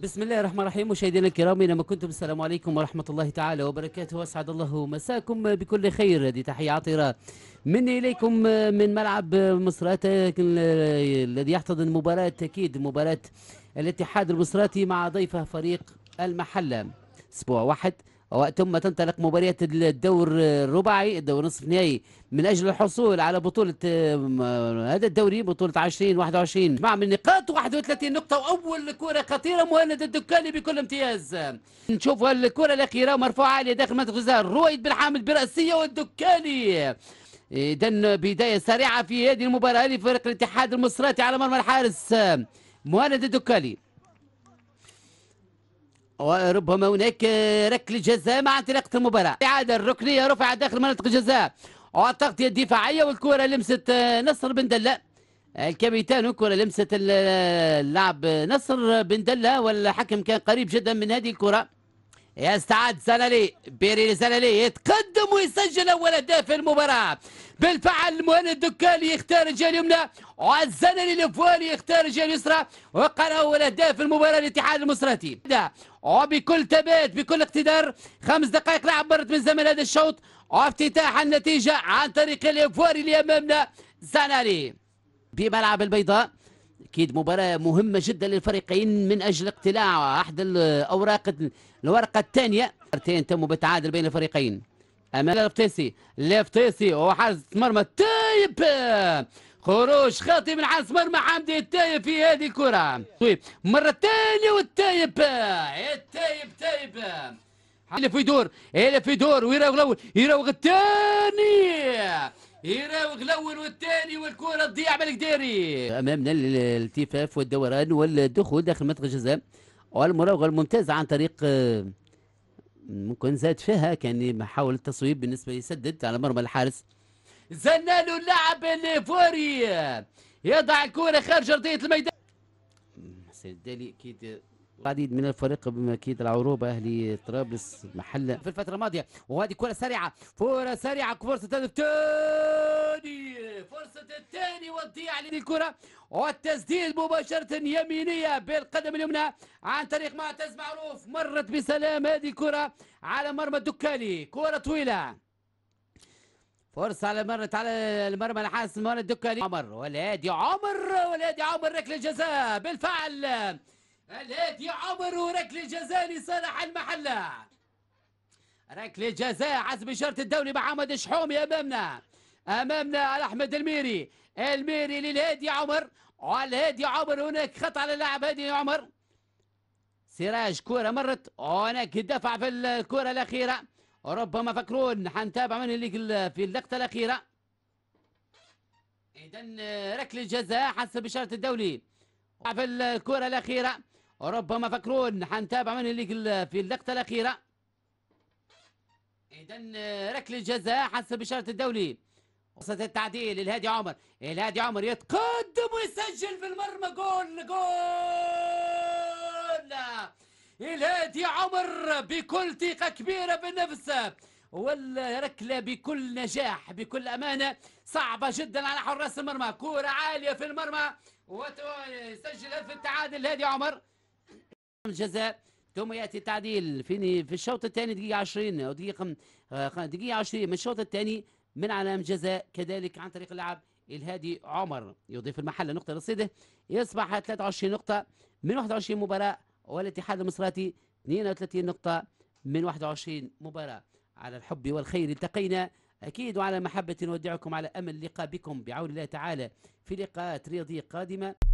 بسم الله الرحمن الرحيم مشاهدينا الكرام اينما كنتم السلام عليكم ورحمه الله تعالى وبركاته واسعد الله مساكم بكل خير هذه تحيه عطره مني اليكم من ملعب مصرات الذي يحتضن مباراه اكيد مباراه الاتحاد المصراتي مع ضيفه فريق المحله اسبوع واحد ثم تنطلق مباريات الدور الرباعي الدور نصف النهائي من اجل الحصول على بطوله هذا الدوري بطوله 20 21 مع من نقاط 31 نقطه واول كره خطيره مهند الدكاني بكل امتياز نشوفوا الكره الاخيره مرفوعه عاليه داخل منطقه الجزاء رويد بن حامد براسيه والدكاني اذا بدايه سريعه في هذه المباراه لفريق الاتحاد المصراتي على مرمى الحارس مهند الدكاني وربما هناك ركل جزاء مع انطلاقه المباراه اعاده الركنيه رفع داخل منطقه الجزاء وتغطية الدفاعيه والكره لمست نصر بن دله الكابيتان كره لمست اللاعب نصر بن دله والحكم كان قريب جدا من هذه الكره يستعد سنلي بيري سنلي يتقدم ويسجل اول اهداف في المباراه بالفعل مهند الدكالي يختار الجهه اليمنى والزنلي الفوالي يختار الجهه اليسرى وقرا اول اهداف في المباراه الاتحاد المصراتي وبكل ثبات بكل اقتدار خمس دقائق لعب مرت من زمن هذا الشوط وافتتاح النتيجه عن طريق الفوالي اللي امامنا زنلي بملعب البيضاء اكيد مباراه مهمه جدا للفريقين من اجل اقتلاع احد الاوراق الورقه الثانيه مرتين تم بتعادل بين الفريقين امام لفتيسي لفتيسي وحارس مرمى التايب خروج خاطئ من حارس مرمى حمدي التايب في هذه الكره طيب، مره ثانيه والتايب التايب تايب يلف في دور يلف في دور ويراوغ الاول يراوغ الثاني يراوغ الاول والثاني والكره تضيع بالكداري امامنا الالتفاف والدوران والدخول داخل منطقه الجزاء والمراوغه الممتازه عن طريق آه، ممكن زاد فيها كان محاول التصويب بالنسبه يسدد على مرمى الحارس زنالو اللاعب الفوري يضع الكره خارج ارضيه الميدان حسين الدالي اكيد العديد من الفريق بماكيد العروبة أهلي طرابلس محل في الفترة الماضية وهذه كرة سريعة كرة سريعة فرصة الثاني فرصة الثاني وضيع للكرة والتسديد مباشرة يمينية بالقدم اليمنى عن طريق معتز معروف مرت بسلام هذه كرة على مرمى الدكالي كرة طويلة فرصة على مرت على المرمى الحاسم مرمى الدكالي عمر والهادي عمر والهادي عمر ركله جزاء بالفعل الهادي عمر وركله جزاء لصالح المحلة ركله جزاء عزم الشرط الدولي محمد شحومي الشحومي أمامنا أمامنا أحمد الميري الميري للهادي عمر والهادي عمر هناك خطأ على اللاعب هادي عمر سراج كرة مرت هناك دفع في الكرة الأخيرة ربما فكرون حنتابع من اللي في اللقطة الأخيرة إذا ركله جزاء حسب الشرط الدولي في الكرة الأخيرة ربما فكرون حنتابع من اللي في اللقطة الأخيرة إذا ركل الجزاء حسب إشارة الدولي فرصة التعديل الهادي عمر الهادي عمر يتقدم ويسجل في المرمى جول جول الهادي عمر بكل ثقة كبيرة بالنفس والركلة بكل نجاح بكل أمانة صعبة جدا على حراس المرمى كورة عالية في المرمى ويسجل في التعادل الهادي عمر الجزاء ثم ياتي التعديل في في الشوط الثاني دقيقه 20 او دقيقه آه، دقيقه 20 من الشوط الثاني من علامه جزاء كذلك عن طريق اللاعب الهادي عمر يضيف المحل نقطه لصيده يصبح 23 نقطه من 21 مباراه والاتحاد المصراتي 32 نقطه من 21 مباراه على الحب والخير التقينا اكيد وعلى محبه نودعكم على امل اللقاء بكم بعون الله تعالى في لقاءات رياضيه قادمه